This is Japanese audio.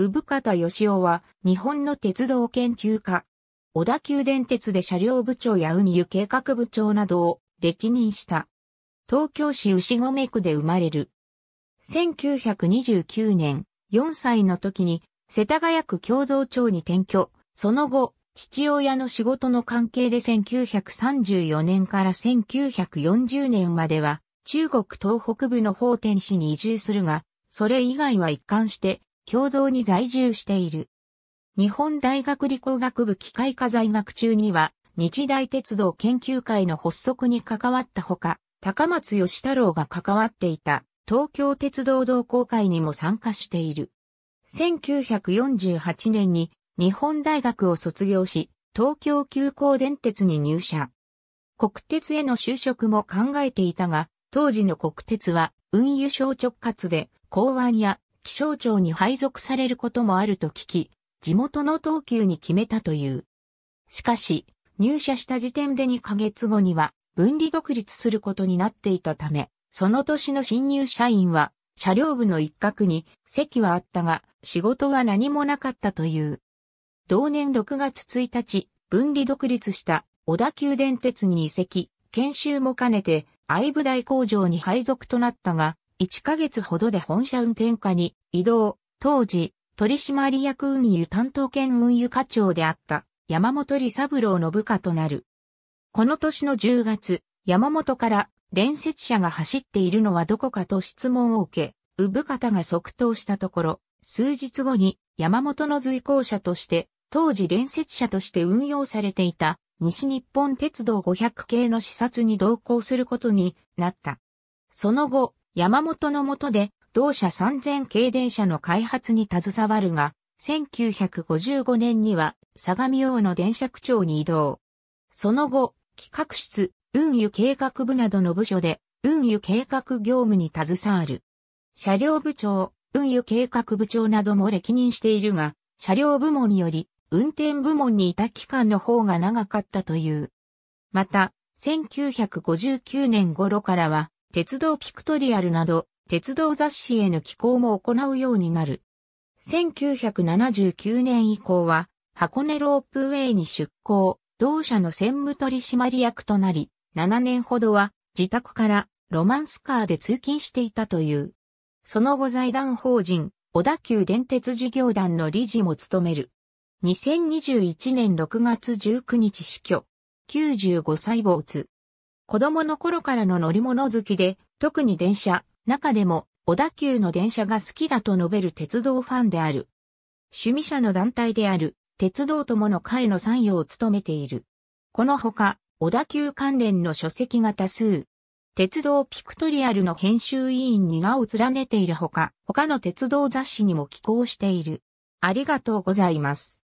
産方義雄は、日本の鉄道研究家。小田急電鉄で車両部長や運輸計画部長などを歴任した。東京市牛込区で生まれる。1929年、4歳の時に、世田谷区共同町に転居。その後、父親の仕事の関係で1934年から1940年までは、中国東北部の方天市に移住するが、それ以外は一貫して、共同に在住している。日本大学理工学部機械科在学中には、日大鉄道研究会の発足に関わったほか、高松義太郎が関わっていた東京鉄道同好会にも参加している。1948年に日本大学を卒業し、東京急行電鉄に入社。国鉄への就職も考えていたが、当時の国鉄は運輸省直轄で、港湾や気象庁に配属されることもあると聞き、地元の東急に決めたという。しかし、入社した時点で2ヶ月後には分離独立することになっていたため、その年の新入社員は車両部の一角に席はあったが仕事は何もなかったという。同年6月1日、分離独立した小田急電鉄に移籍、研修も兼ねて愛部大工場に配属となったが、1ヶ月ほどで本社運転下に移動、当時、取締役運輸担当兼運輸課長であった山本利三郎の部下となる。この年の10月、山本から連接車が走っているのはどこかと質問を受け、部方が即答したところ、数日後に山本の随行者として、当時連接車として運用されていた西日本鉄道500系の視察に同行することになった。その後、山本のもとで同社3000系電車の開発に携わるが、1955年には相模大野電車区長に移動。その後、企画室、運輸計画部などの部署で、運輸計画業務に携わる。車両部長、運輸計画部長なども歴任しているが、車両部門により、運転部門にいた期間の方が長かったという。また、1959年頃からは、鉄道ピクトリアルなど、鉄道雑誌への寄稿も行うようになる。1979年以降は、箱根ロープウェイに出向、同社の専務取締役となり、7年ほどは自宅からロマンスカーで通勤していたという。その後財団法人、小田急電鉄事業団の理事も務める。2021年6月19日死去。95歳没。子供の頃からの乗り物好きで、特に電車、中でも小田急の電車が好きだと述べる鉄道ファンである。趣味者の団体である鉄道友の会の参与を務めている。このほか、小田急関連の書籍が多数。鉄道ピクトリアルの編集委員に名を連ねているほか、他の鉄道雑誌にも寄稿している。ありがとうございます。